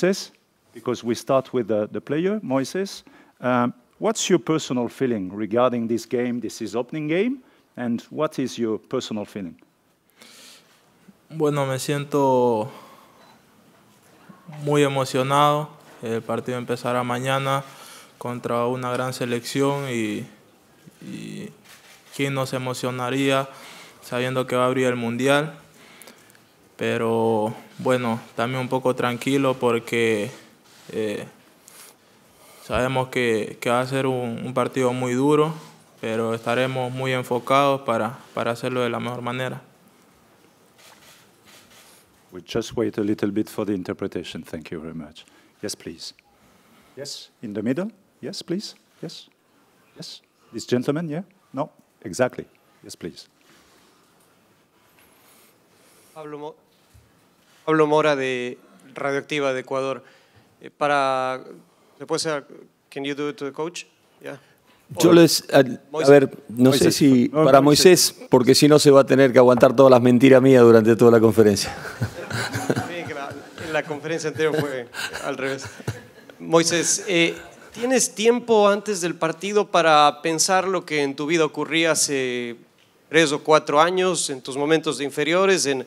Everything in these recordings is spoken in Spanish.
Moises, because we start with the, the player, Moises. Um, what's your personal feeling regarding this game? This is opening game, and what is your personal feeling? Bueno, me siento muy emocionado. El partido empezará mañana contra una gran selección y, y quién nos emocionaría sabiendo que va a abrir el mundial. Pero bueno, también un poco tranquilo porque eh, sabemos que, que, va a ser un, un, partido muy duro, pero estaremos muy enfocados para, para hacerlo de la mejor manera. We just wait a little bit for the interpretation. Thank you very much. Yes, please. Yes, in the middle. Yes, please. Yes. Yes. This gentleman, yeah? No, exactly. Yes, please. Pablo, Pablo Mora de Radioactiva de Ecuador. Eh, para, después, can you do coach? Yo a, ver, no sé si para Moisés, porque si no se va a tener que aguantar todas las mentiras mías durante toda la conferencia. la conferencia entera fue al revés. Moisés, eh, ¿tienes tiempo antes del partido para pensar lo que en tu vida ocurría hace tres o cuatro años, en tus momentos de inferiores, en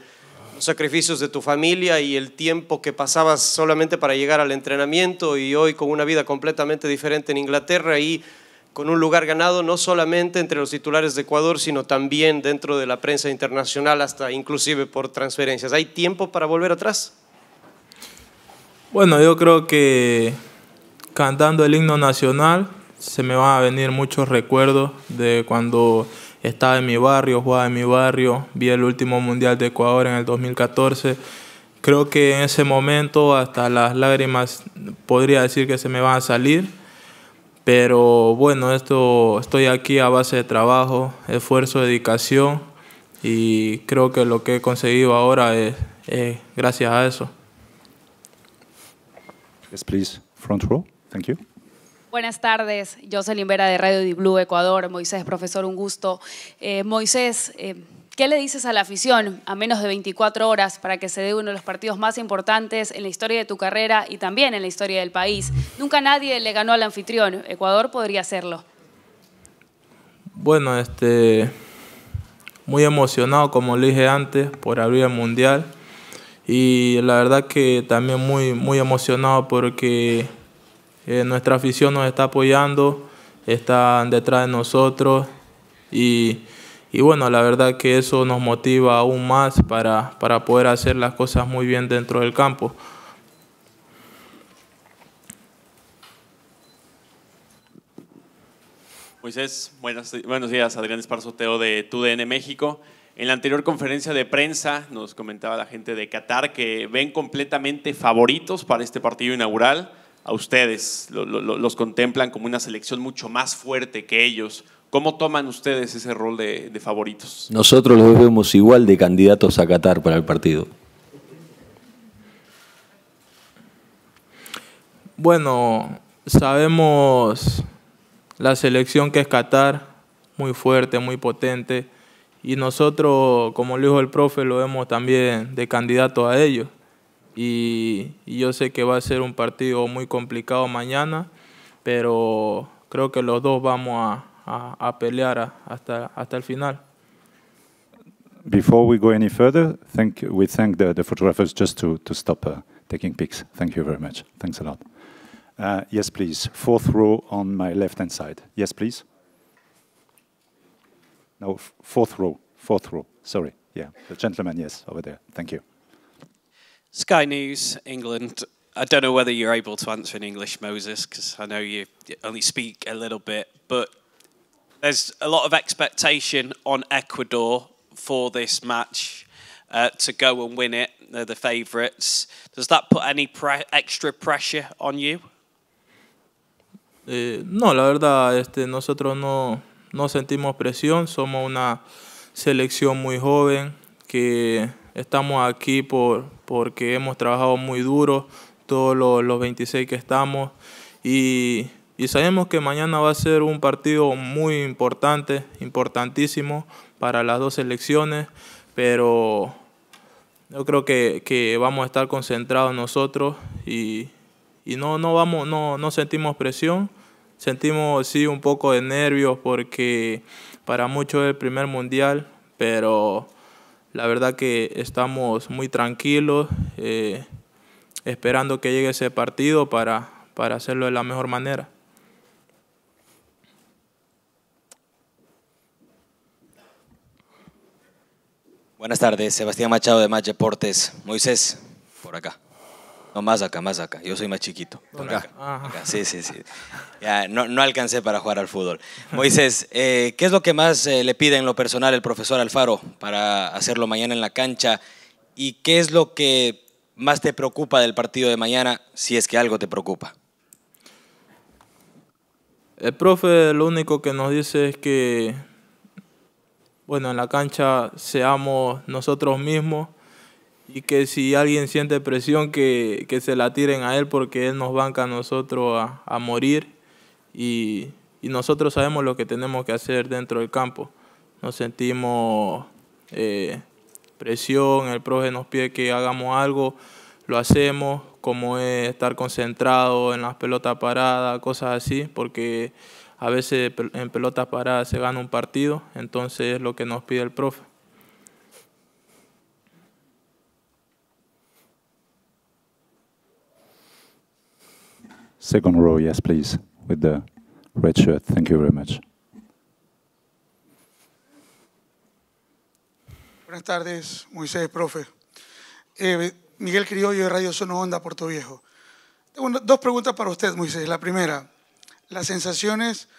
sacrificios de tu familia y el tiempo que pasabas solamente para llegar al entrenamiento y hoy con una vida completamente diferente en Inglaterra y con un lugar ganado no solamente entre los titulares de Ecuador, sino también dentro de la prensa internacional, hasta inclusive por transferencias. ¿Hay tiempo para volver atrás? Bueno, yo creo que cantando el himno nacional se me van a venir muchos recuerdos de cuando estaba en mi barrio, jugaba en mi barrio, vi el último Mundial de Ecuador en el 2014. Creo que en ese momento hasta las lágrimas podría decir que se me van a salir, pero bueno, esto, estoy aquí a base de trabajo, esfuerzo, dedicación y creo que lo que he conseguido ahora es, gracias a eso. Yes, please, front row. Thank you. Buenas tardes, soy Limbera de Radio Di Blue Ecuador, Moisés, profesor, un gusto. Eh, Moisés, eh, ¿qué le dices a la afición a menos de 24 horas para que se dé uno de los partidos más importantes en la historia de tu carrera y también en la historia del país? Nunca nadie le ganó al anfitrión, Ecuador podría hacerlo. Bueno, este, muy emocionado, como le dije antes, por abrir el Mundial y la verdad que también muy, muy emocionado porque eh, nuestra afición nos está apoyando, están detrás de nosotros y, bueno, la verdad que eso nos motiva aún más para, para poder hacer las cosas muy bien dentro del campo. Moisés, buenos días. Adrián Esparzoteo de TUDN México. En la anterior conferencia de prensa nos comentaba la gente de Qatar que ven completamente favoritos para este partido inaugural a ustedes, los contemplan como una selección mucho más fuerte que ellos. ¿Cómo toman ustedes ese rol de, de favoritos? Nosotros los vemos igual de candidatos a Qatar para el partido. Bueno, sabemos la selección que es Qatar, muy fuerte, muy potente, y nosotros, como lo dijo el profe, lo vemos también de candidato a ellos. y, y yo sé que va a ser un partido muy complicado mañana, pero creo que los dos vamos a, a, a pelear a, hasta, hasta el final. Before we go any further, thank you. we thank the, the photographers just to, to stop uh, taking pics. Thank you very much. Thanks a lot. Uh, yes, please. Fourth row on my left-hand side. Yes, please. No, fourth row. Fourth row. Sorry. Yeah, the gentleman, yes, over there. Thank you. Sky News, England. I don't know whether you're able to answer in English, Moses, because I know you only speak a little bit, but there's a lot of expectation on Ecuador for this match uh, to go and win it. They're the favourites. Does that put any pre extra pressure on you? Eh, no, la verdad, este, nosotros no, no sentimos presión. Somos una selección muy joven que estamos aquí por, porque hemos trabajado muy duro, todos los, 26 que estamos, y, y, sabemos que mañana va a ser un partido muy importante, importantísimo para las dos selecciones, pero yo creo que, que vamos a estar concentrados nosotros y, y no, no, vamos, no, no sentimos presión sentimos sí un poco de nervios porque para muchos es el primer mundial, pero la verdad que estamos muy tranquilos, eh, esperando que llegue ese partido para, para hacerlo de la mejor manera. Buenas tardes, Sebastián Machado de Match Deportes. Moisés, por acá. No, más acá, más acá. Yo soy más chiquito. Sí, sí, sí. no, alcancé para jugar al fútbol. Moisés, eh, ¿qué es lo que más eh, le pide en lo personal el profesor Alfaro para hacerlo mañana en la cancha? ¿Y qué es lo que más te preocupa del partido de mañana, si es que algo te preocupa? El profe lo único que nos dice es que, bueno, en la cancha seamos nosotros mismos y que si alguien siente presión que, se la tiren a él porque él nos banca a nosotros a, morir y, nosotros sabemos lo que tenemos que hacer dentro del campo. Nos sentimos eh, presión, el profe nos pide que hagamos algo, lo hacemos, como es estar concentrado en las pelotas paradas, cosas así, porque a veces en pelotas paradas se gana un partido, entonces es lo que nos pide el profe. Second row, yes, please, with the red shirt. Thank you very much. Buenas tardes, Moisés, profe. Eh, Miguel Criollo de Radio Sono Onda, Puerto Viejo. Tengo dos preguntas para usted, Moisés. La primera, las sensaciones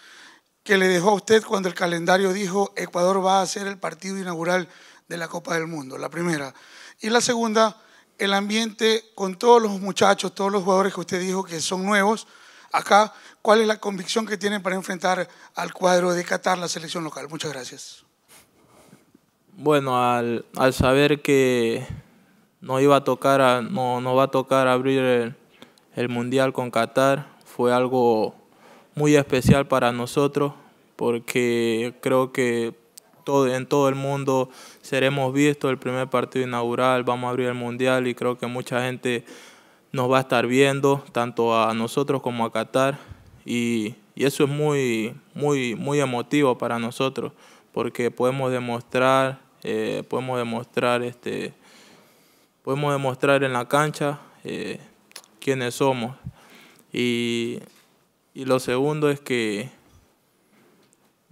que le dejó a usted cuando el calendario dijo Ecuador va a ser el partido inaugural de la Copa del Mundo. La primera. Y la segunda, el ambiente con todos los muchachos, todos los jugadores que usted dijo que son nuevos acá? ¿Cuál es la convicción que tienen para enfrentar al cuadro de Qatar, la selección local? Muchas gracias. Bueno, al, saber que no iba a tocar, a, no, va a tocar abrir el mundial con Qatar, fue algo muy especial para nosotros porque creo que en todo el mundo seremos vistos. El primer partido inaugural, vamos a abrir el mundial y creo que mucha gente nos va a estar viendo, tanto a nosotros como a Qatar. Y, eso es muy, muy, muy emotivo para nosotros, porque podemos demostrar, eh, podemos demostrar este podemos demostrar en la cancha eh, quiénes somos. y lo segundo es que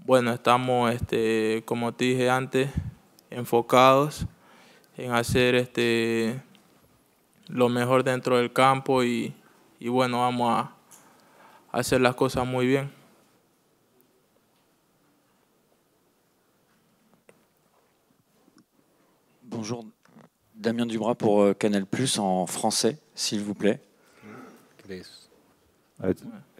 Bueno, estamos, este, como te dije antes, enfocados en hacer este, lo mejor dentro del campo y, y bueno, vamos a hacer las cosas muy bien. Bonjour, Damien Dubras pour euh, Canal Plus en français, s'il vous plaît.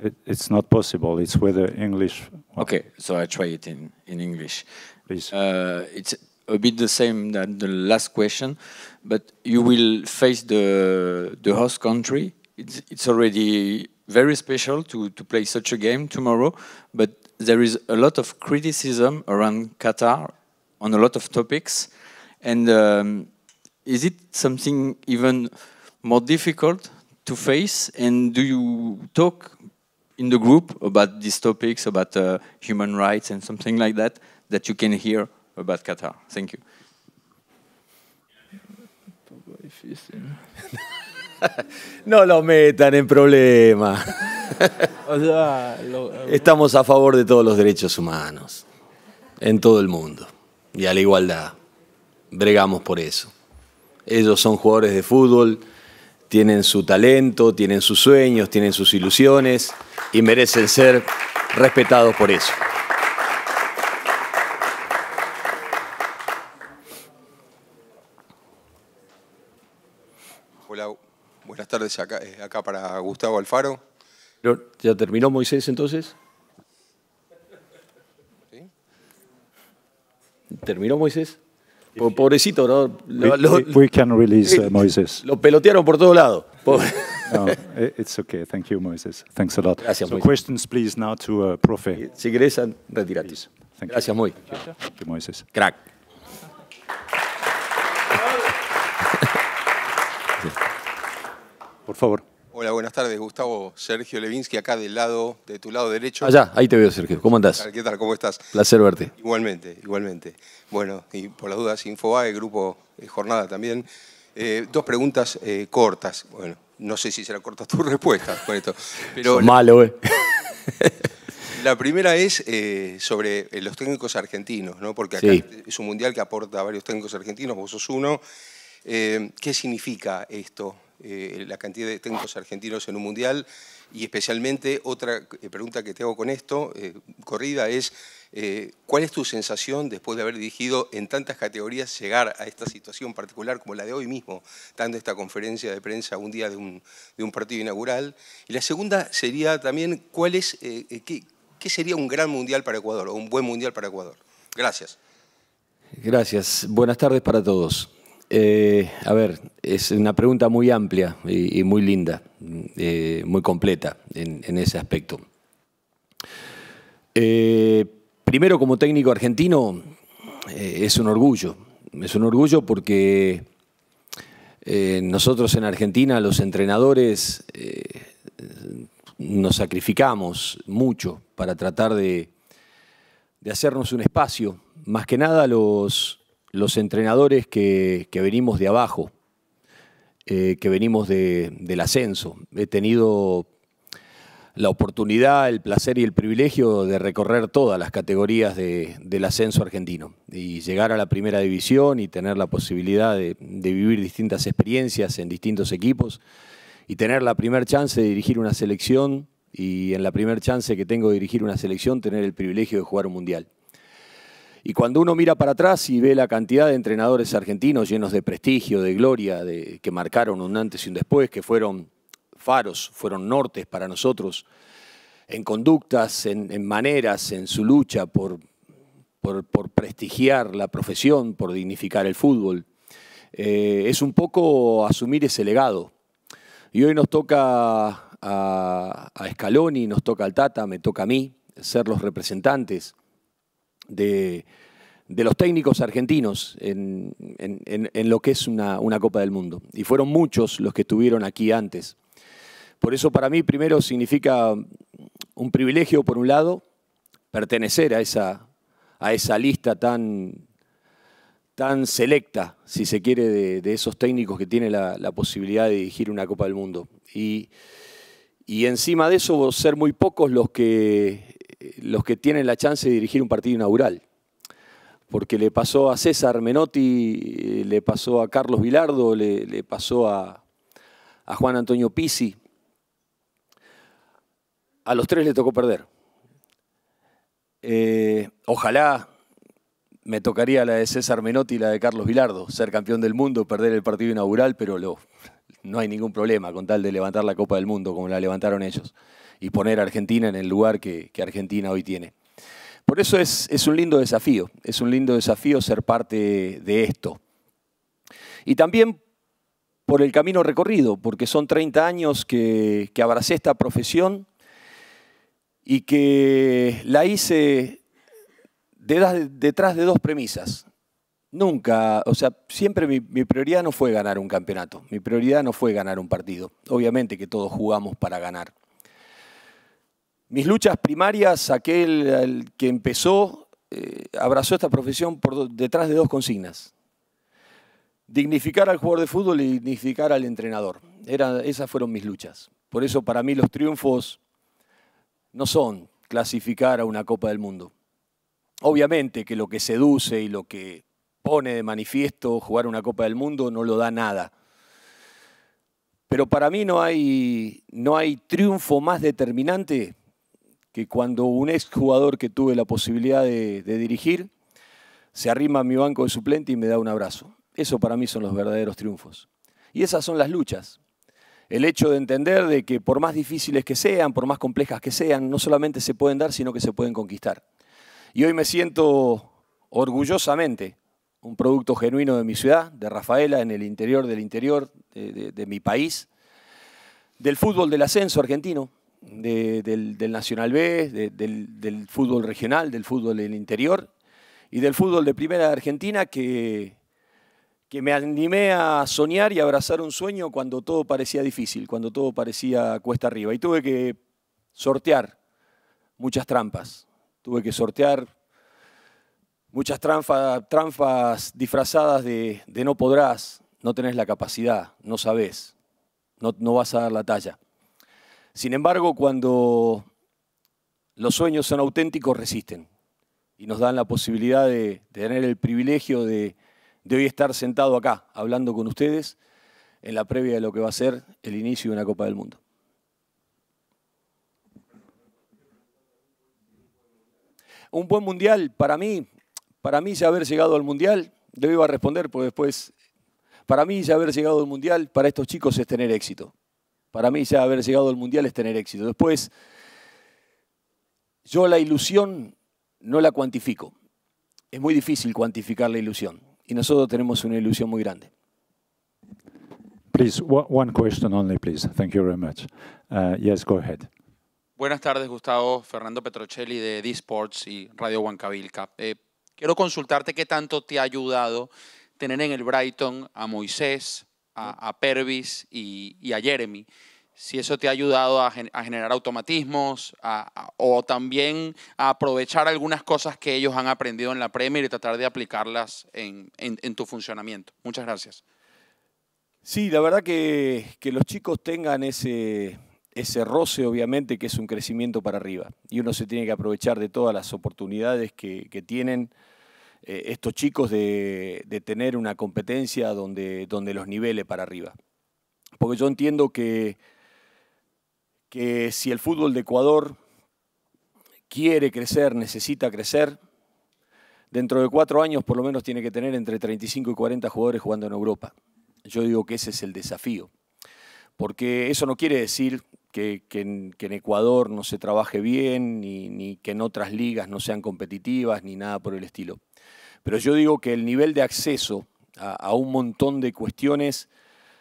it, it's not possible. It's whether English. Okay, so I try it in in English. Please. Uh, it's a bit the same than the last question, but you will face the the host country. It's it's already very special to to play such a game tomorrow, but there is a lot of criticism around Qatar on a lot of topics, and um, is it something even more difficult to face? And do you talk en el group about these topics, about uh, human rights and something like that, that you can hear about Qatar. Thank you. no lo metan en problemas. Estamos a favor de todos los derechos humanos, en todo el mundo, y a la igualdad. Bregamos por eso. Ellos son jugadores de fútbol, tienen su talento, tienen sus sueños, tienen sus ilusiones y merecen ser respetados por eso. Hola, buenas tardes acá, eh, para Gustavo Alfaro. ¿Ya terminó Moisés entonces? ¿Terminó Moisés? Pobrecito, ¿no? Lo, lo, we, we, can release uh, Lo pelotearon por todo lado. no, eh, it's okay. Thank you, Moses. Thanks a lot. Gracias, so Moises. questions, please, now to uh, Profe. Si querés, retirate. Gracias, muy. Thank you, Moises. Crack. Por favor. Hola, buenas tardes, Gustavo. Sergio Levinsky, acá del lado, de tu lado derecho. Allá, ahí te veo, Sergio. ¿Cómo andás? ¿Qué tal? ¿Cómo estás? Placer verte. Igualmente, igualmente. Bueno, y por las dudas, el Grupo eh, Jornada también. Eh, dos preguntas eh, cortas. Bueno, no sé si será corta tu respuesta con esto. Pero malo, eh. la primera es sobre los técnicos argentinos, ¿no? Porque acá es un mundial que aporta a varios técnicos argentinos, vos sos uno. ¿Qué significa esto? Eh, la cantidad de técnicos argentinos en un mundial y especialmente otra eh, pregunta que te hago con esto, eh, corrida, es ¿cuál es tu sensación después de haber dirigido en tantas categorías llegar a esta situación particular como la de hoy mismo, dando esta conferencia de prensa un día de un, partido inaugural? Y la segunda sería también, ¿cuál es, qué sería un gran mundial para Ecuador o un buen mundial para Ecuador? Gracias. Gracias. Buenas tardes para todos. Eh, a ver, es una pregunta muy amplia y, muy linda, eh, muy completa en, ese aspecto. Eh, primero, como técnico argentino, es un orgullo. Es un orgullo porque nosotros en Argentina, los entrenadores, nos sacrificamos mucho para tratar de, de hacernos un espacio. Más que nada los los entrenadores que, venimos de abajo, eh, que venimos del ascenso. He tenido la oportunidad, el placer y el privilegio de recorrer todas las categorías del ascenso argentino y llegar a la primera división y tener la posibilidad de, de vivir distintas experiencias en distintos equipos y tener la primera chance de dirigir una selección y en la primera chance que tengo de dirigir una selección tener el privilegio de jugar un mundial. Y cuando uno mira para atrás y ve la cantidad de entrenadores argentinos llenos de prestigio, de gloria, que marcaron un antes y un después, que fueron faros, fueron nortes para nosotros, en conductas, en, maneras, en su lucha por, por, prestigiar la profesión, por dignificar el fútbol, eh, es un poco asumir ese legado. Y hoy nos toca a, a Scaloni, nos toca al Tata, me toca a mí ser los representantes de, los técnicos argentinos en, lo que es una, Copa del Mundo. Y fueron muchos los que estuvieron aquí antes. Por eso para mí primero significa un privilegio, por un lado, pertenecer a esa, a esa lista tan, tan selecta, si se quiere, de, esos técnicos que tienen la, posibilidad de dirigir una Copa del Mundo. y encima de eso, ser muy pocos los que los que tienen la chance de dirigir un partido inaugural. Porque le pasó a César Menotti, eh, le pasó a Carlos Vilardo, le, pasó a, Juan Antonio Pisi. A los tres le tocó perder. Eh, ojalá me tocaría la de César Menotti y la de Carlos Vilardo, ser campeón del mundo, perder el partido inaugural, pero no hay ningún problema con tal de levantar la Copa del Mundo como la levantaron ellos y poner a Argentina en el lugar que, Argentina hoy tiene. Por eso es, es, un lindo desafío, es un lindo desafío ser parte de esto. Y también por el camino recorrido, porque son 30 años que, abracé esta profesión y que la hice detrás de dos premisas. Nunca, o sea, siempre mi, prioridad no fue ganar un campeonato, mi prioridad no fue ganar un partido. Obviamente que todos jugamos para ganar. Mis luchas primarias, aquel que empezó, eh, abrazó esta profesión por detrás de dos consignas. Dignificar al jugador de fútbol y dignificar al entrenador. esas fueron mis luchas. Por eso para mí los triunfos no son clasificar a una Copa del Mundo. Obviamente que lo que seduce y lo que pone de manifiesto jugar una Copa del Mundo no lo da nada. Pero para mí no hay, no hay triunfo más determinante que cuando un exjugador que tuve la posibilidad de, dirigir se arrima a mi banco de suplente y me da un abrazo. Eso para mí son los verdaderos triunfos. Y esas son las luchas. El hecho de entender de que por más difíciles que sean, por más complejas que sean, no solamente se pueden dar, sino que se pueden conquistar. Y hoy me siento orgullosamente un producto genuino de mi ciudad, de Rafaela, en el interior del interior de mi país, del fútbol del ascenso argentino, del, Nacional B, del, fútbol regional, del fútbol del interior y del fútbol de primera de Argentina que, me animé a soñar y abrazar un sueño cuando todo parecía difícil, cuando todo parecía cuesta arriba. Y tuve que sortear muchas trampas, tuve que sortear muchas trampas disfrazadas de, no podrás, no tenés la capacidad, no sabés, no, no vas a dar la talla. Sin embargo, cuando los sueños son auténticos, resisten y nos dan la posibilidad de, tener el privilegio de, hoy estar sentado acá hablando con ustedes en la previa de lo que va a ser el inicio de una Copa del Mundo. Un buen mundial para mí, para mí ya haber llegado al mundial, le iba a responder, porque después, para mí ya haber llegado al mundial, para estos chicos es tener éxito. Para mí ya haber llegado al Mundial es tener éxito. Después, yo la ilusión no la cuantifico. Es muy difícil cuantificar la ilusión. Y nosotros tenemos una ilusión muy grande. Please, one question only, please. Thank you very much. Uh, yes, go ahead. Buenas tardes, Gustavo. Fernando Petrocelli de D-Sports y Radio Huancabilca. Eh, quiero consultarte qué tanto te ha ayudado tener en el Brighton a Moisés, a, Pervis y, a Jeremy. Si eso te ha ayudado a, generar automatismos o también a aprovechar algunas cosas que ellos han aprendido en la Premier y tratar de aplicarlas en, tu funcionamiento. Muchas gracias. Sí, la verdad que, los chicos tengan ese, ese roce obviamente que es un crecimiento para arriba y uno se tiene que aprovechar de todas las oportunidades que tienen eh, estos chicos de, tener una competencia donde, donde los nivele para arriba. Porque yo entiendo que, que si el fútbol de Ecuador quiere crecer, necesita crecer, dentro de cuatro años por lo menos tiene que tener entre 35 y 40 jugadores jugando en Europa. Yo digo que ese es el desafío. Porque eso no quiere decir que, en, Ecuador no se trabaje bien, ni, que en otras ligas no sean competitivas, ni nada por el estilo. Pero yo digo que el nivel de acceso a, un montón de cuestiones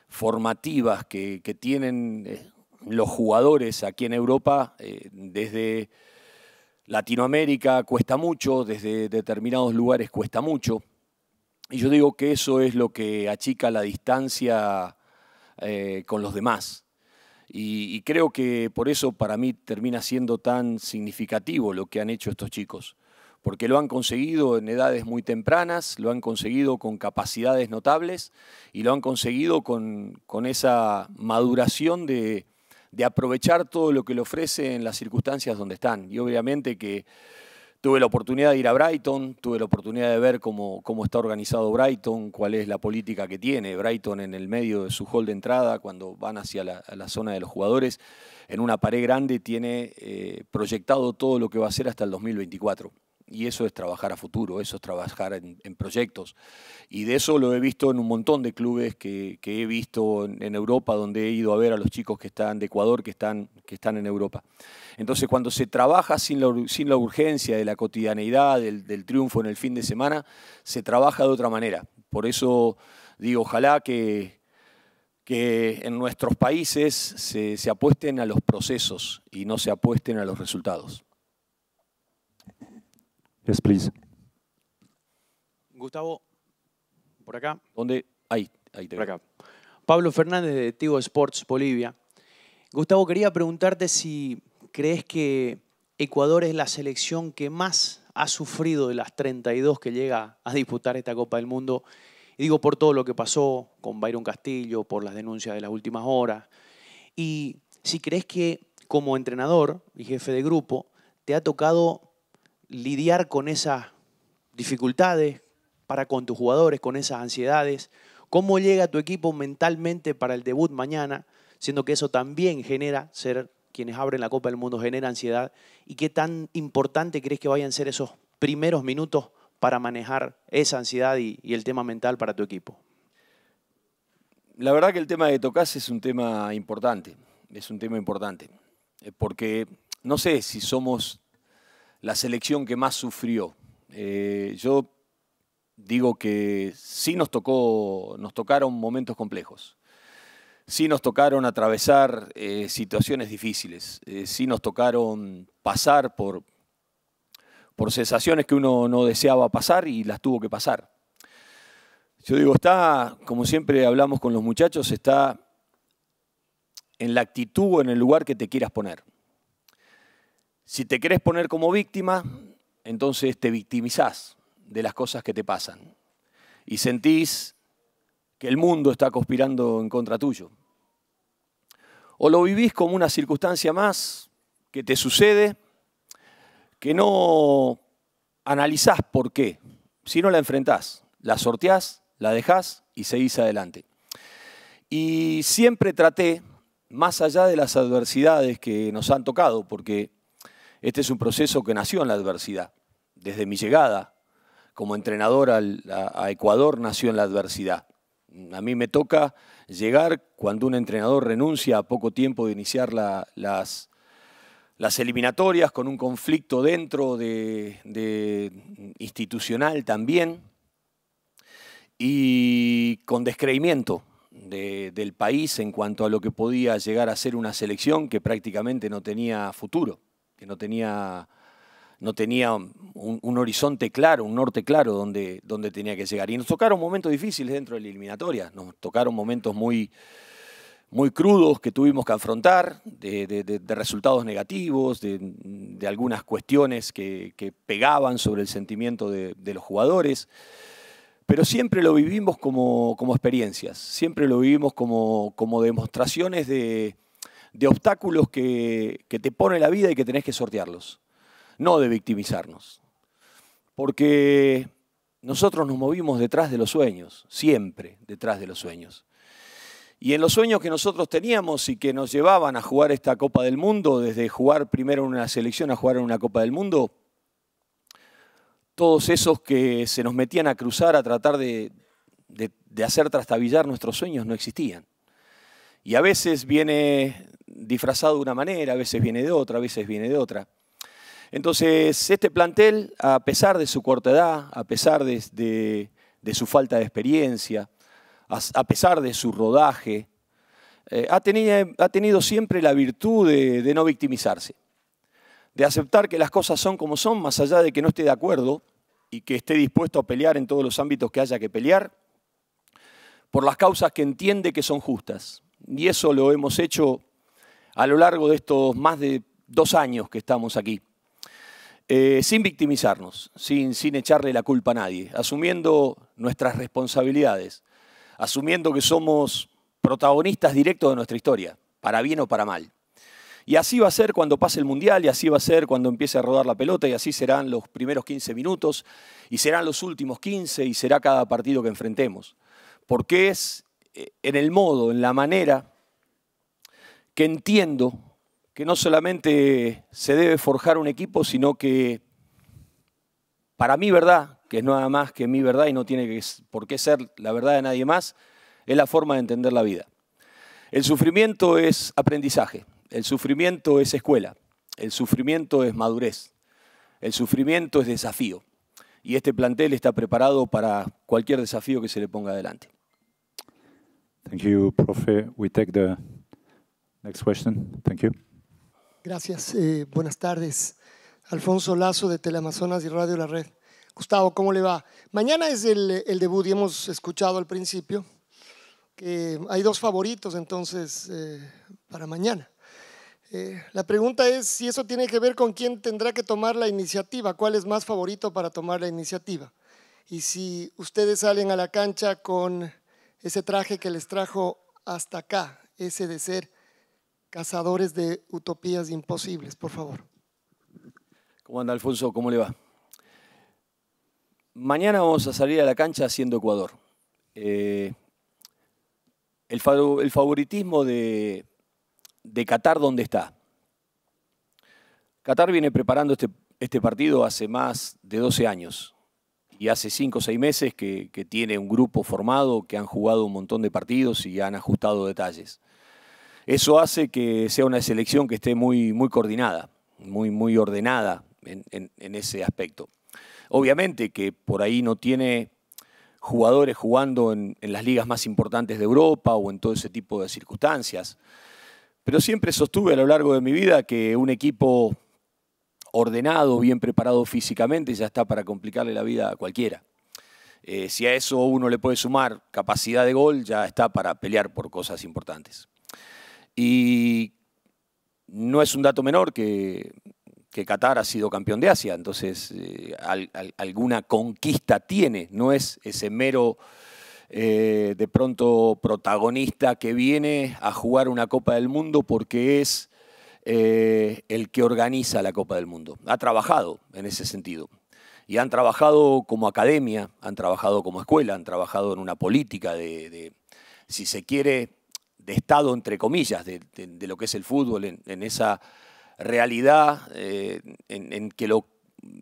formativas que, tienen eh, los jugadores aquí en Europa, eh, desde Latinoamérica cuesta mucho, desde determinados lugares cuesta mucho. Y yo digo que eso es lo que achica la distancia eh, con los demás. y creo que por eso para mí termina siendo tan significativo lo que han hecho estos chicos porque lo han conseguido en edades muy tempranas, lo han conseguido con capacidades notables y lo han conseguido con, esa maduración de, aprovechar todo lo que le ofrece en las circunstancias donde están. Y obviamente que tuve la oportunidad de ir a Brighton, tuve la oportunidad de ver cómo, está organizado Brighton, cuál es la política que tiene Brighton en el medio de su hall de entrada, cuando van hacia la, zona de los jugadores, en una pared grande tiene eh, proyectado todo lo que va a ser hasta el 2024. Y eso es trabajar a futuro, eso es trabajar en, proyectos. Y de eso lo he visto en un montón de clubes que, he visto en, Europa, donde he ido a ver a los chicos que están de Ecuador, que están, que están en Europa. Entonces, cuando se trabaja sin la, urgencia de la cotidianeidad, del, triunfo en el fin de semana, se trabaja de otra manera. Por eso digo, ojalá que, que en nuestros países se, apuesten a los procesos y no se apuesten a los resultados. Yes, please. Gustavo, por acá. ¿Dónde? Ahí, ahí te Por acá. Pablo Fernández de Tigo Sports Bolivia. Gustavo, quería preguntarte si crees que Ecuador es la selección que más ha sufrido de las 32 que llega a disputar esta Copa del Mundo. Y digo por todo lo que pasó con Byron Castillo, por las denuncias de las últimas horas. Y si crees que como entrenador y jefe de grupo te ha tocado lidiar con esas dificultades para con tus jugadores, con esas ansiedades? ¿Cómo llega tu equipo mentalmente para el debut mañana, siendo que eso también genera ser quienes abren la Copa del Mundo, genera ansiedad? ¿Y qué tan importante crees que vayan a ser esos primeros minutos para manejar esa ansiedad y, el tema mental para tu equipo? La verdad que el tema de tocas es un tema importante, es un tema importante, eh, porque no sé si somos la selección que más sufrió. Eh, yo digo que sí nos, tocó, nos tocaron momentos complejos, sí nos tocaron atravesar eh, situaciones difíciles, eh, sí nos tocaron pasar por, por sensaciones que uno no deseaba pasar y las tuvo que pasar. Yo digo, está, como siempre hablamos con los muchachos, está en la actitud o en el lugar que te quieras poner. Si te querés poner como víctima, entonces te victimizás de las cosas que te pasan y sentís que el mundo está conspirando en contra tuyo. O lo vivís como una circunstancia más que te sucede, que no analizás por qué, sino la enfrentás, la sorteás, la dejás y seguís adelante. Y siempre traté, más allá de las adversidades que nos han tocado, porque este es un proceso que nació en la adversidad. Desde mi llegada como entrenador a, Ecuador nació en la adversidad. A mí me toca llegar cuando un entrenador renuncia a poco tiempo de iniciar las, eliminatorias con un conflicto dentro de, institucional también y con descreimiento del país en cuanto a lo que podía llegar a ser una selección que prácticamente no tenía futuro que no tenía, no tenía un, horizonte claro, un norte claro donde, donde tenía que llegar. Y nos tocaron momentos difíciles dentro de la eliminatoria, nos tocaron momentos muy, muy crudos que tuvimos que afrontar, de, resultados negativos, de, algunas cuestiones que, pegaban sobre el sentimiento de, los jugadores. Pero siempre lo vivimos como, como experiencias, siempre lo vivimos como, como demostraciones de, de obstáculos que, te pone la vida y que tenés que sortearlos, no de victimizarnos. Porque nosotros nos movimos detrás de los sueños, siempre detrás de los sueños. Y en los sueños que nosotros teníamos y que nos llevaban a jugar esta Copa del Mundo, desde jugar primero en una selección a jugar en una Copa del Mundo, todos esos que se nos metían a cruzar a tratar de hacer trastabillar nuestros sueños no existían. Y a veces viene disfrazado de una manera, a veces viene de otra, a veces viene de otra. Entonces, este plantel, a pesar de su corta edad, a pesar de, su falta de experiencia, a, pesar de su rodaje, eh, ha, tenido, ha, tenido, siempre la virtud de no victimizarse, de aceptar que las cosas son como son, más allá de que no esté de acuerdo y que esté dispuesto a pelear en todos los ámbitos que haya que pelear, por las causas que entiende que son justas. Y eso lo hemos hecho a lo largo de estos más de dos años que estamos aquí, eh, sin victimizarnos, sin, sin echarle la culpa a nadie, asumiendo nuestras responsabilidades, asumiendo que somos protagonistas directos de nuestra historia, para bien o para mal. Y así va a ser cuando pase el Mundial, y así va a ser cuando empiece a rodar la pelota, y así serán los primeros 15 minutos, y serán los últimos 15, y será cada partido que enfrentemos. Porque es eh, en el modo, en la manera que entiendo que no solamente se debe forjar un equipo, sino que para mi verdad, que es nada más que mi verdad y no tiene por qué ser la verdad de nadie más, es la forma de entender la vida. El sufrimiento es aprendizaje, el sufrimiento es escuela, el sufrimiento es madurez, el sufrimiento es desafío. Y este plantel está preparado para cualquier desafío que se le ponga adelante. Thank profe. Next question. Thank you. Gracias. Eh, buenas tardes. Alfonso Lazo de Teleamazonas y Radio La Red. Gustavo, ¿cómo le va? Mañana es el, debut y hemos escuchado al principio que hay dos favoritos entonces eh, para mañana. Eh, la pregunta es si eso tiene que ver con quién tendrá que tomar la iniciativa, cuál es más favorito para tomar la iniciativa. Y si ustedes salen a la cancha con ese traje que les trajo hasta acá, ese de ser Cazadores de Utopías Imposibles, por favor. ¿Cómo anda Alfonso? ¿Cómo le va? Mañana vamos a salir a la cancha haciendo Ecuador. Eh, el, favoritismo de, Qatar, ¿dónde está? Qatar viene preparando este, este partido hace más de 12 años y hace 5 o 6 meses que tiene un grupo formado, que han jugado un montón de partidos y han ajustado detalles. Eso hace que sea una selección que esté muy, muy coordinada, muy, muy ordenada en, ese aspecto. Obviamente que por ahí no tiene jugadores jugando en, las ligas más importantes de Europa o en todo ese tipo de circunstancias. Pero siempre sostuve a lo largo de mi vida que un equipo ordenado, bien preparado físicamente, ya está para complicarle la vida a cualquiera. Eh, si a eso uno le puede sumar capacidad de gol, ya está para pelear por cosas importantes. Y no es un dato menor que, Qatar ha sido campeón de Asia, entonces eh, alguna conquista tiene, no es ese mero eh, de pronto protagonista que viene a jugar una Copa del Mundo porque es eh, el que organiza la Copa del Mundo. Ha trabajado en ese sentido. Y han trabajado como academia, han trabajado como escuela, han trabajado en una política de si se quiere, de Estado, entre comillas, de, lo que es el fútbol, en, esa realidad eh, en, en, que lo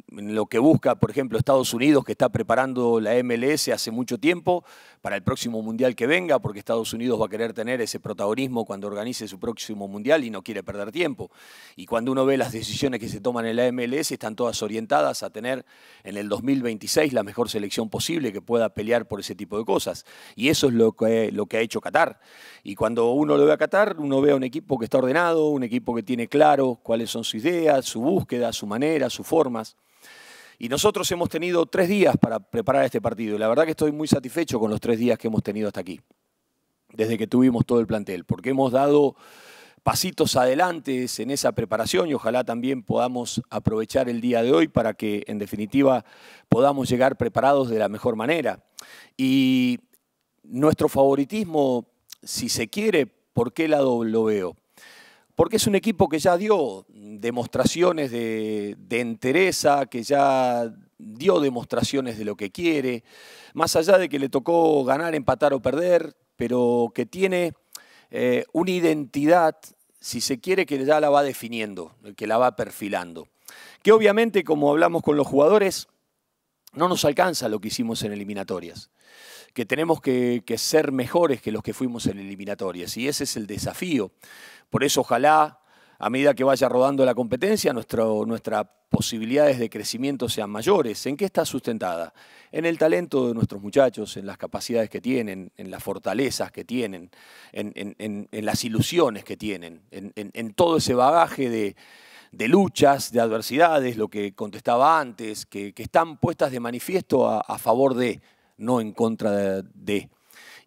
lo que busca, por ejemplo, Estados Unidos, que está preparando la MLS hace mucho tiempo para el próximo mundial que venga, porque Estados Unidos va a querer tener ese protagonismo cuando organice su próximo mundial y no quiere perder tiempo. Y cuando uno ve las decisiones que se toman en la MLS, están todas orientadas a tener en el 2026 la mejor selección posible que pueda pelear por ese tipo de cosas. Y eso es lo que, lo que ha hecho Qatar. Y cuando uno lo ve a Qatar, uno ve a un equipo que está ordenado, un equipo que tiene claro cuáles son sus ideas, su búsqueda, su manera, sus formas. Y nosotros hemos tenido tres días para preparar este partido. la verdad que estoy muy satisfecho con los tres días que hemos tenido hasta aquí, desde que tuvimos todo el plantel, porque hemos dado pasitos adelante en esa preparación y ojalá también podamos aprovechar el día de hoy para que en definitiva podamos llegar preparados de la mejor manera. Y nuestro favoritismo, si se quiere, ¿por qué lado lo veo? porque es un equipo que ya dio demostraciones de, entereza, que ya dio demostraciones de lo que quiere, más allá de que le tocó ganar, empatar o perder, pero que tiene eh, una identidad, si se quiere, que ya la va definiendo, que la va perfilando. Que obviamente, como hablamos con los jugadores, no nos alcanza lo que hicimos en eliminatorias que tenemos que, ser mejores que los que fuimos en eliminatorias y ese es el desafío. Por eso ojalá a medida que vaya rodando la competencia, nuestras posibilidades de crecimiento sean mayores. ¿En qué está sustentada? En el talento de nuestros muchachos, en las capacidades que tienen, en las fortalezas que tienen, en, las ilusiones que tienen, en, todo ese bagaje de, luchas, de adversidades, lo que contestaba antes, que, están puestas de manifiesto a favor de no en contra de.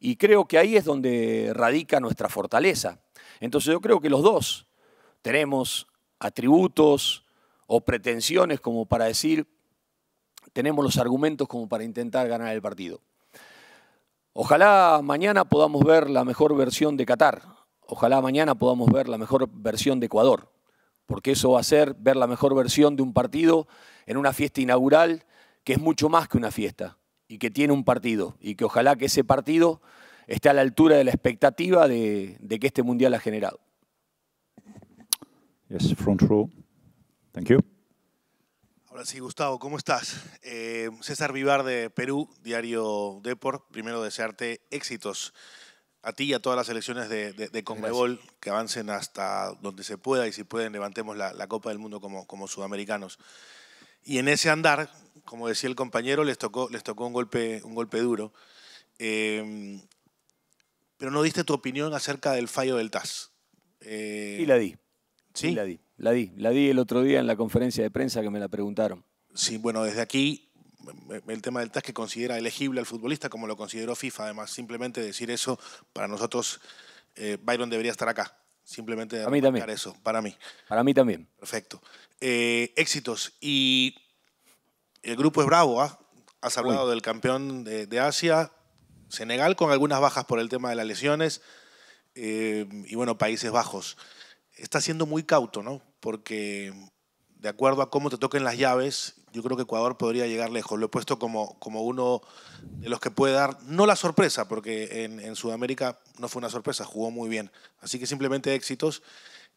Y creo que ahí es donde radica nuestra fortaleza. Entonces yo creo que los dos tenemos atributos o pretensiones como para decir, tenemos los argumentos como para intentar ganar el partido. Ojalá mañana podamos ver la mejor versión de Qatar. Ojalá mañana podamos ver la mejor versión de Ecuador. Porque eso va a ser ver la mejor versión de un partido en una fiesta inaugural que es mucho más que una fiesta y que tiene un partido y que ojalá que ese partido esté a la altura de la expectativa de, que este mundial ha generado. Yes, front row. Thank you. Ahora sí, Gustavo, ¿cómo estás? Eh, César Vivar de Perú, Diario Deport. Primero desearte éxitos a ti y a todas las elecciones de, de, que avancen hasta donde se pueda y si pueden levantemos la, Copa del Mundo como, como sudamericanos. Y en ese andar, como decía el compañero, les tocó, les tocó un, golpe, un golpe duro. Em, pero no diste tu opinión acerca del fallo del TAS. Eh, y la di. ¿Sí? la, di. la di. La di. el otro día en la conferencia de prensa que me la preguntaron. Sí, bueno, desde aquí el tema del TAS que considera elegible al futbolista, como lo consideró FIFA, además, simplemente decir eso, para nosotros, eh, Byron debería estar acá. Simplemente para mí también. eso, para mí. Para mí también. Perfecto. Eh, éxitos. Y el grupo es bravo, ha ¿ah? Has hablado del campeón de, Asia, Senegal, con algunas bajas por el tema de las lesiones, eh, y bueno, Países Bajos. Está siendo muy cauto, ¿no? Porque de acuerdo a cómo te toquen las llaves yo creo que Ecuador podría llegar lejos. Lo he puesto como, como uno de los que puede dar, no la sorpresa, porque en, Sudamérica no fue una sorpresa, jugó muy bien. Así que simplemente éxitos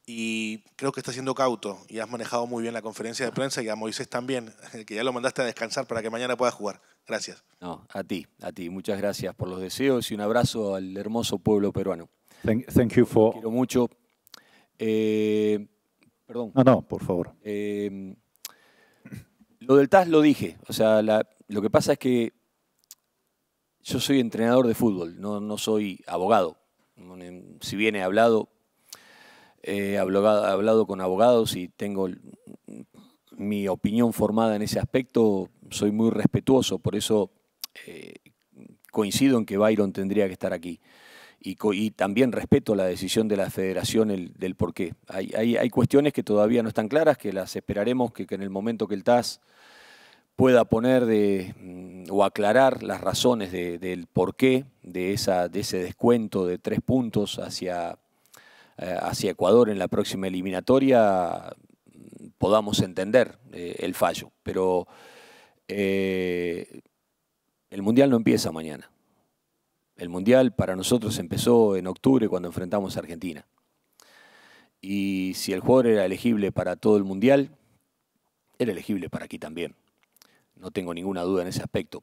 y creo que está siendo cauto y has manejado muy bien la conferencia de prensa y a Moisés también, que ya lo mandaste a descansar para que mañana pueda jugar. Gracias. No, a ti, a ti. Muchas gracias por los deseos y un abrazo al hermoso pueblo peruano. Thank, quiero mucho. Eh, perdón. No, no, por favor. Eh, lo del TAS lo dije. O sea, lo que pasa es que yo soy entrenador de fútbol, no, soy abogado. Si bien he hablado, hablado, con abogados y tengo mi opinión formada en ese aspecto, soy muy respetuoso, por eso eh, coincido en que Byron tendría que estar aquí y, también respeto la decisión de la federación del por qué. Hay, hay, cuestiones que todavía no están claras, que las esperaremos que, en el momento que el TAS pueda poner de, mm, o aclarar las razones del porqué de, esa, de ese descuento de tres puntos hacia, eh, hacia Ecuador en la próxima eliminatoria, mm, podamos entender eh, el fallo. Pero eh, el Mundial no empieza mañana. El Mundial para nosotros empezó en octubre cuando enfrentamos a Argentina. Y si el jugador era elegible para todo el Mundial, era elegible para aquí también. No tengo ninguna duda en ese aspecto.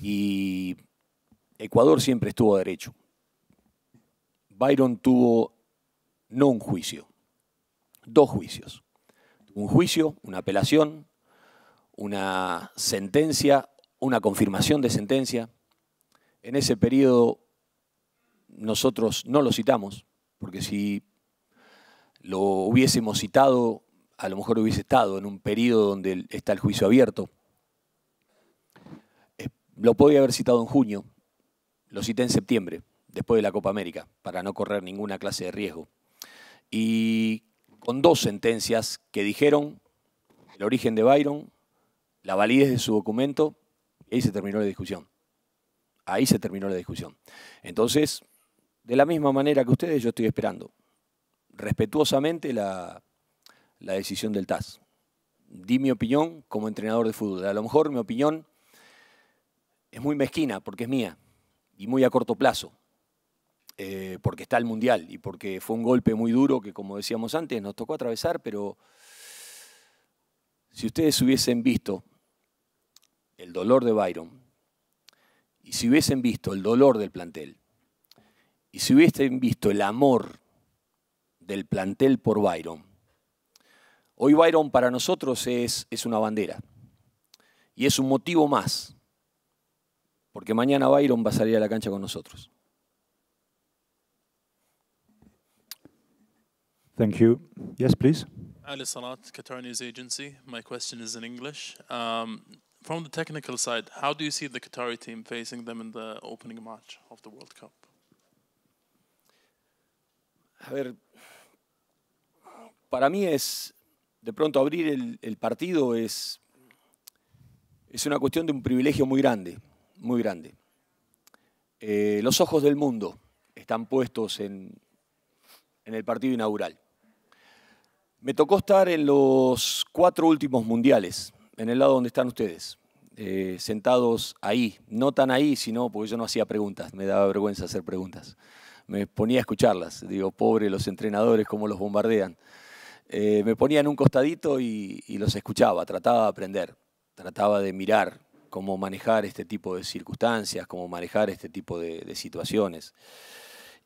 Y Ecuador siempre estuvo a derecho. Byron tuvo no un juicio, dos juicios. Un juicio, una apelación, una sentencia, una confirmación de sentencia en ese periodo nosotros no lo citamos, porque si lo hubiésemos citado, a lo mejor hubiese estado en un periodo donde está el juicio abierto. Eh, lo podía haber citado en junio, lo cité en septiembre, después de la Copa América, para no correr ninguna clase de riesgo. Y con dos sentencias que dijeron el origen de Byron, la validez de su documento, y ahí se terminó la discusión. Ahí se terminó la discusión. Entonces, de la misma manera que ustedes, yo estoy esperando respetuosamente la, decisión del TAS. Di mi opinión como entrenador de fútbol. A lo mejor mi opinión es muy mezquina porque es mía y muy a corto plazo. Eh, porque está el Mundial y porque fue un golpe muy duro que, como decíamos antes, nos tocó atravesar, pero si ustedes hubiesen visto el dolor de Byron, y si hubiesen visto el dolor del plantel, y si hubiesen visto el amor del plantel por Byron, hoy Byron para nosotros es, una bandera y es un motivo más, porque mañana Byron va a salir a la cancha con nosotros. Thank you. Yes, please. Ali Salat, Qatar News Agency. My question is in English. Um, from the technical side, how do you see the Qatari team facing them in the opening match of the World Cup? A ver, para mí es, de pronto abrir el, partido es, es una cuestión de un privilegio muy grande, muy grande. Eh, los ojos del mundo están puestos en, en el partido inaugural. Me tocó estar en los cuatro últimos mundiales en el lado donde están ustedes, eh, sentados ahí, no tan ahí, sino porque yo no hacía preguntas, me daba vergüenza hacer preguntas. Me ponía a escucharlas, digo, pobre los entrenadores, cómo los bombardean. Eh, me ponía en un costadito y, los escuchaba, trataba de aprender, trataba de mirar cómo manejar este tipo de circunstancias, cómo manejar este tipo de, de situaciones.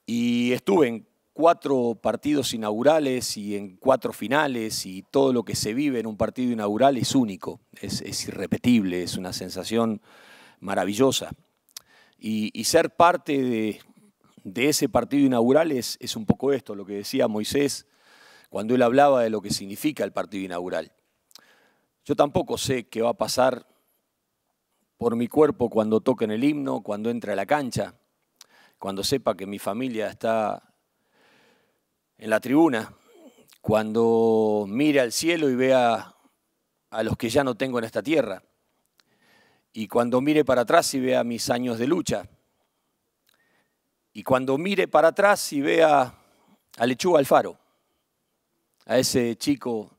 Y estuve en cuatro partidos inaugurales y en cuatro finales y todo lo que se vive en un partido inaugural es único, es, irrepetible, es una sensación maravillosa. Y, ser parte de, ese partido inaugural es, un poco esto, lo que decía Moisés cuando él hablaba de lo que significa el partido inaugural. Yo tampoco sé qué va a pasar por mi cuerpo cuando toquen el himno, cuando entre a la cancha, cuando sepa que mi familia está en la tribuna, cuando mire al cielo y vea a los que ya no tengo en esta tierra, y cuando mire para atrás y vea mis años de lucha, y cuando mire para atrás y vea a Lechuga Alfaro, a ese chico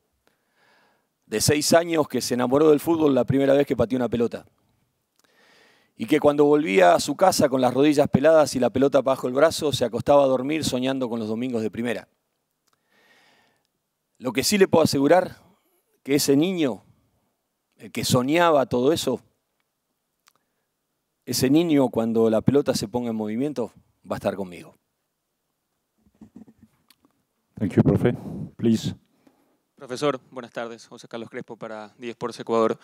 de seis años que se enamoró del fútbol la primera vez que pateó una pelota y que cuando volvía a su casa con las rodillas peladas y la pelota bajo el brazo, se acostaba a dormir soñando con los domingos de primera. Lo que sí le puedo asegurar, que ese niño, el que soñaba todo eso, ese niño cuando la pelota se ponga en movimiento va a estar conmigo. profe. Please. Profesor, buenas tardes. José Carlos Crespo para 10 Ecuador.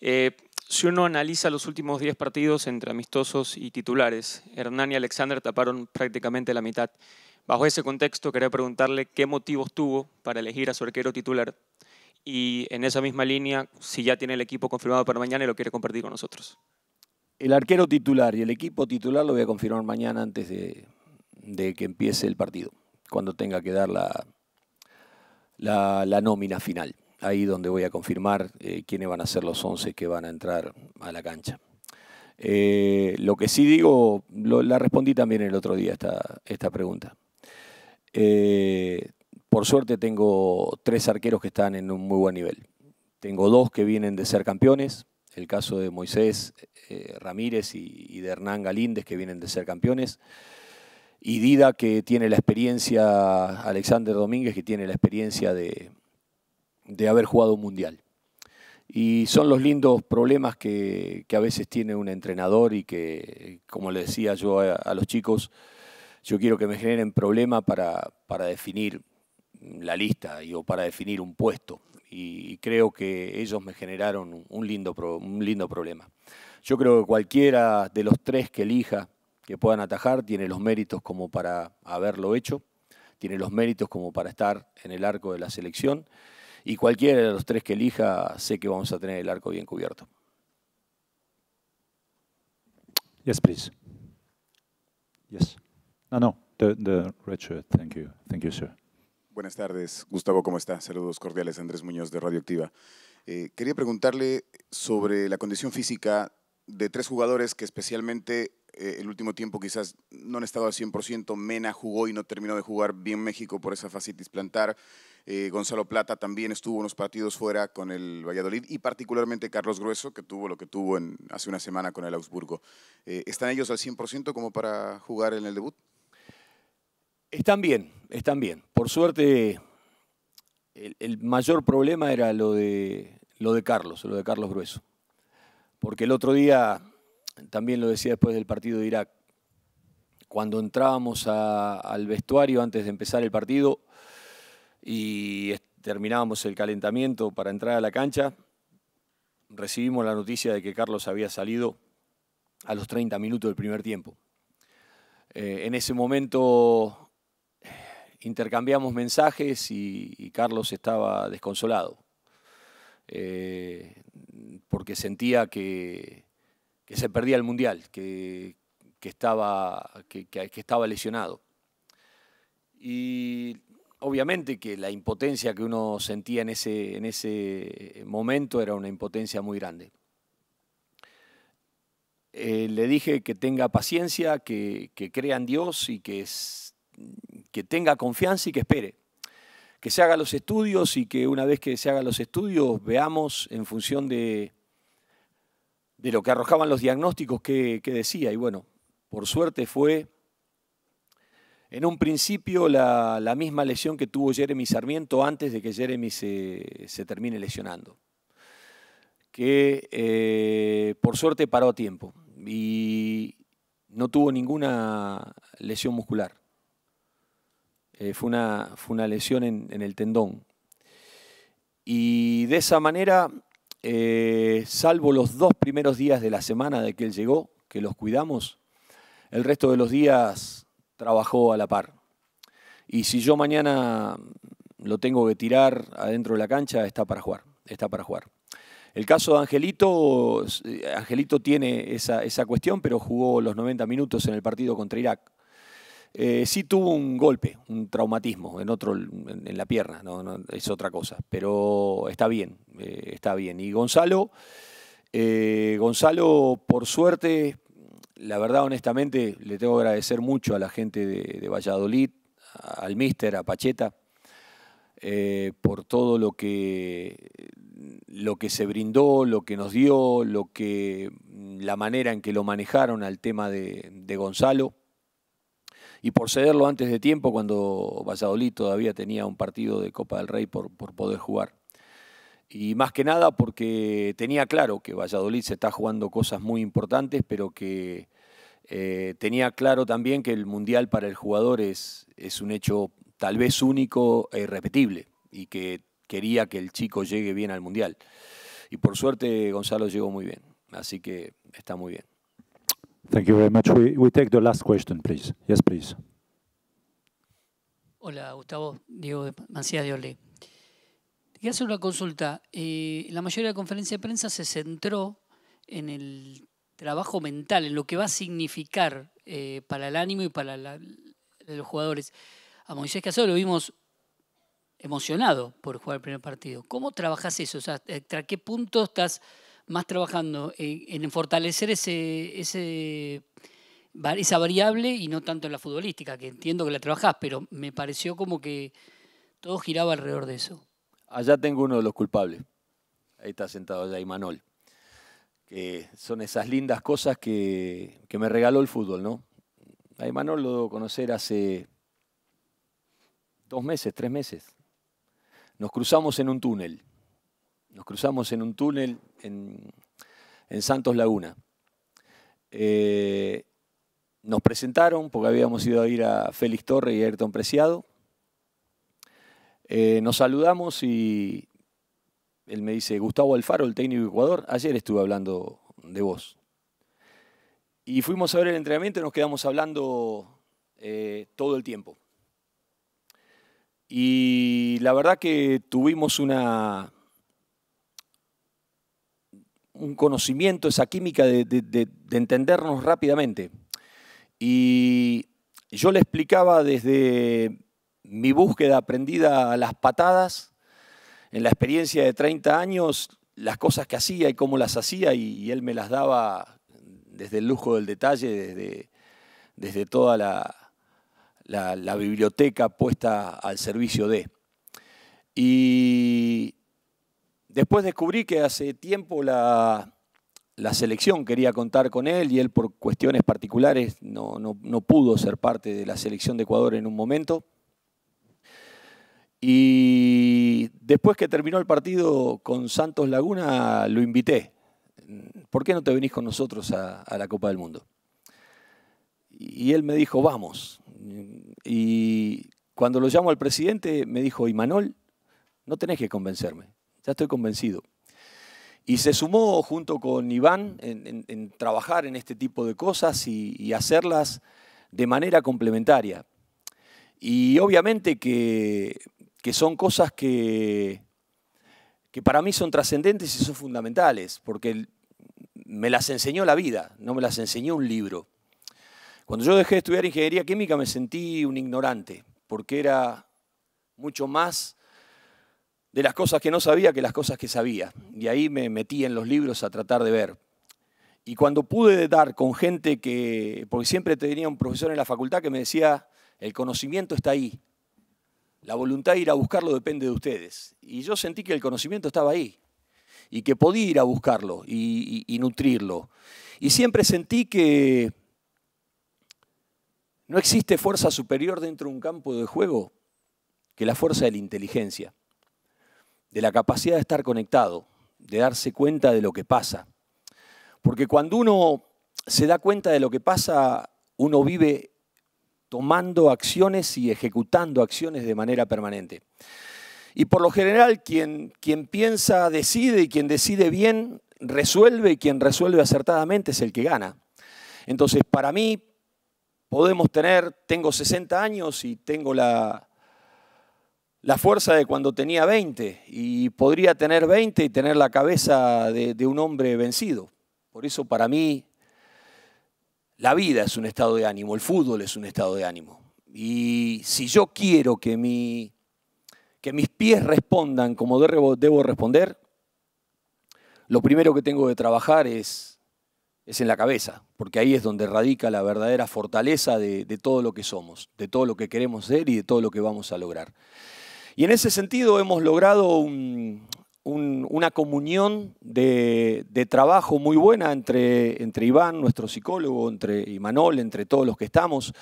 Eh, si uno analiza los últimos 10 partidos entre amistosos y titulares, Hernán y Alexander taparon prácticamente la mitad. Bajo ese contexto, quería preguntarle qué motivos tuvo para elegir a su arquero titular y en esa misma línea, si ya tiene el equipo confirmado para mañana y lo quiere compartir con nosotros. El arquero titular y el equipo titular lo voy a confirmar mañana antes de, que empiece el partido, cuando tenga que dar la nómina final ahí donde voy a confirmar eh, quiénes van a ser los 11 que van a entrar a la cancha. Eh, lo que sí digo, la respondí también el otro día esta, esta pregunta. Eh, por suerte tengo tres arqueros que están en un muy buen nivel. Tengo dos que vienen de ser campeones, el caso de Moisés Ramírez y, de Hernán Galíndez que vienen de ser campeones. Y Dida que tiene la experiencia, Alexander Domínguez que tiene la experiencia de, de haber jugado un mundial. Y son los lindos problemas que, a veces tiene un entrenador y que, como le decía yo a, los chicos, yo quiero que me generen problema para, definir la lista y, o para definir un puesto. Y, creo que ellos me generaron un lindo, un lindo problema. Yo creo que cualquiera de los tres que elija que puedan atajar tiene los méritos como para haberlo hecho, tiene los méritos como para estar en el arco de la selección y cualquiera de los tres que elija, sé que vamos a tener el arco bien cubierto. Yes, please. Yes. No, no, the, the red Thank you. Thank you, sir. Buenas tardes, Gustavo, ¿cómo está? Saludos cordiales, Andrés Muñoz de Radioactiva. Eh, quería preguntarle sobre la condición física de tres jugadores que especialmente eh, el último tiempo quizás no han estado al 100%. Mena jugó y no terminó de jugar bien México por esa de plantar. Eh, Gonzalo Plata también estuvo unos partidos fuera con el Valladolid y particularmente Carlos Grueso, que tuvo lo que tuvo en, hace una semana con el Augsburgo. Eh, ¿Están ellos al 100% como para jugar en el debut? Están bien, están bien. Por suerte, el, mayor problema era lo de, lo de Carlos, lo de Carlos Grueso. Porque el otro día, también lo decía después del partido de Irak, cuando entrábamos al vestuario antes de empezar el partido, y terminábamos el calentamiento para entrar a la cancha. Recibimos la noticia de que Carlos había salido a los 30 minutos del primer tiempo. Eh, en ese momento eh, intercambiamos mensajes y, Carlos estaba desconsolado, eh, porque sentía que, se perdía el Mundial, que, estaba, que estaba lesionado. Y obviamente que la impotencia que uno sentía en ese, en ese eh, momento era una impotencia muy grande. Eh, le dije que tenga paciencia, que, crea en Dios y que, que tenga confianza y que espere. Que se haga los estudios y que una vez que se hagan los estudios veamos en función de, de lo que arrojaban los diagnósticos qué decía. Y bueno, por suerte fue en un principio, la, misma lesión que tuvo Jeremy Sarmiento antes de que Jeremy se, termine lesionando. Que eh, por suerte paró a tiempo y no tuvo ninguna lesión muscular. Eh, fue, una, una, lesión en, el tendón. Y de esa manera, eh, salvo los dos primeros días de la semana de que él llegó, que los cuidamos, el resto de los días trabajó a la par. Y si yo mañana lo tengo que tirar adentro de la cancha, está para jugar, está para jugar. El caso de Angelito, eh, Angelito tiene esa, cuestión, pero jugó los 90 minutos en el partido contra Irak. Eh, sí tuvo un golpe, un traumatismo en otro, en, la pierna, no, es otra cosa, pero está bien, eh, está bien. Y Gonzalo, Gonzalo, por suerte, la verdad, honestamente, le tengo que agradecer mucho a la gente de, Valladolid, al míster, a Pacheta, eh, por todo lo que, lo que se brindó, lo que nos dio, lo que, mm, la manera en que lo manejaron al tema de, Gonzalo. Y por cederlo antes de tiempo, cuando Valladolid todavía tenía un partido de Copa del Rey por poder jugar y más que nada porque tenía claro que Valladolid se está jugando cosas muy importantes, pero que eh, tenía claro también que el Mundial para el jugador es, es un hecho tal vez único e irrepetible y que quería que el chico llegue bien al Mundial. Y por suerte Gonzalo llegó muy bien, así que está muy bien. Thank you very much. We, take the last question, Hola, Gustavo. Diego de de Orle. Y hacer una consulta. Eh, la mayoría de la conferencia de prensa se centró en el trabajo mental, en lo que va a significar eh, para el ánimo y para los jugadores. A Moisés Casado lo vimos emocionado por jugar el primer partido. ¿Cómo trabajas eso? O sea, ¿Hasta qué punto estás más trabajando en, fortalecer ese, ese, esa variable y no tanto en la futbolística, que entiendo que la trabajás, pero me pareció como que todo giraba alrededor de eso? Allá tengo uno de los culpables. Ahí está sentado allá Imanol. Que son esas lindas cosas que, me regaló el fútbol, ¿no? A Imanol lo debo conocer hace dos meses, tres meses. Nos cruzamos en un túnel. Nos cruzamos en un túnel en, Santos Laguna. Eh, nos presentaron porque habíamos ido a ir a Félix Torre y a Ayrton Preciado. Eh, nos saludamos y él me dice, Gustavo Alfaro, el técnico de Ecuador, ayer estuve hablando de vos. Y fuimos a ver el entrenamiento y nos quedamos hablando eh, todo el tiempo. Y la verdad que tuvimos una, un conocimiento, esa química de entendernos rápidamente. Y yo le explicaba desde mi búsqueda aprendida a las patadas, en la experiencia de 30 años, las cosas que hacía y cómo las hacía, y, él me las daba desde el lujo del detalle, desde, desde toda la, biblioteca puesta al servicio de. Y después descubrí que hace tiempo la, selección quería contar con él y él por cuestiones particulares no, no pudo ser parte de la selección de Ecuador en un momento. Y después que terminó el partido con Santos Laguna, lo invité. ¿Por qué no te venís con nosotros a, la Copa del Mundo? Y él me dijo, vamos. Y cuando lo llamo al presidente, me dijo, Imanol, no tenés que convencerme, ya estoy convencido. Y se sumó junto con Iván en, trabajar en este tipo de cosas y hacerlas de manera complementaria. Y obviamente que que son cosas que, que para mí son trascendentes y son fundamentales, porque me las enseñó la vida, no me las enseñó un libro. Cuando yo dejé de estudiar ingeniería química me sentí un ignorante, porque era mucho más de las cosas que no sabía que las cosas que sabía. Y ahí me metí en los libros a tratar de ver. Y cuando pude dar con gente que, porque siempre tenía un profesor en la facultad que me decía, el conocimiento está ahí, la voluntad de ir a buscarlo depende de ustedes. Y yo sentí que el conocimiento estaba ahí y que podía ir a buscarlo y, nutrirlo. Y siempre sentí que no existe fuerza superior dentro de un campo de juego que la fuerza de la inteligencia, de la capacidad de estar conectado, de darse cuenta de lo que pasa. Porque cuando uno se da cuenta de lo que pasa, uno vive tomando acciones y ejecutando acciones de manera permanente. Y por lo general, quien, quien piensa decide y quien decide bien resuelve y quien resuelve acertadamente es el que gana. Entonces, para mí, podemos tener, tengo 60 años y tengo la, la fuerza de cuando tenía 20 y podría tener 20 y tener la cabeza de, de un hombre vencido. Por eso para mí la vida es un estado de ánimo, el fútbol es un estado de ánimo. Y si yo quiero que, que mis pies respondan como debo, responder, lo primero que tengo que trabajar es, es en la cabeza, porque ahí es donde radica la verdadera fortaleza de, de todo lo que somos, de todo lo que queremos ser y de todo lo que vamos a lograr. Y en ese sentido hemos logrado un, una comunión de, trabajo muy buena entre, entre Iván, nuestro psicólogo, entre Imanol, entre todos los que estamos.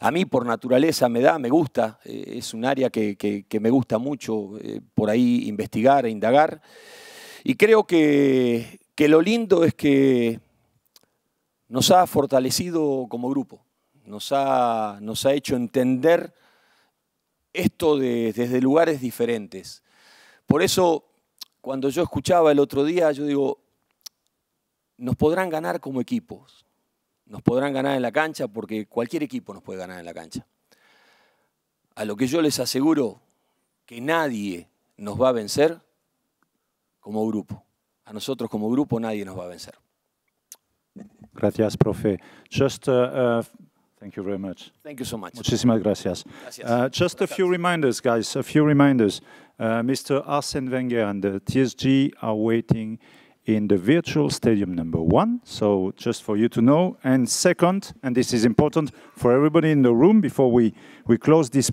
A mí por naturaleza me da, me gusta, eh, es un área que, me gusta mucho eh, por ahí investigar e indagar. Y creo que, lo lindo es que nos ha fortalecido como grupo, nos ha, nos ha hecho entender esto desde lugares diferentes. Por eso cuando yo escuchaba el otro día, yo digo, nos podrán ganar como equipos, nos podrán ganar en la cancha porque cualquier equipo nos puede ganar en la cancha. A lo que yo les aseguro que nadie nos va a vencer como grupo. A nosotros como grupo nadie nos va a vencer. Gracias, profe. Just uh, uh, thank you very much. Thank you so much. Muchísimas gracias. Uh, just a few reminders, guys. A few reminders. Uh, Mr. Arsene Wenger and the TSG are waiting in the virtual stadium number one. So just for you to know. And second, and this is important for everybody in the room before we, we close this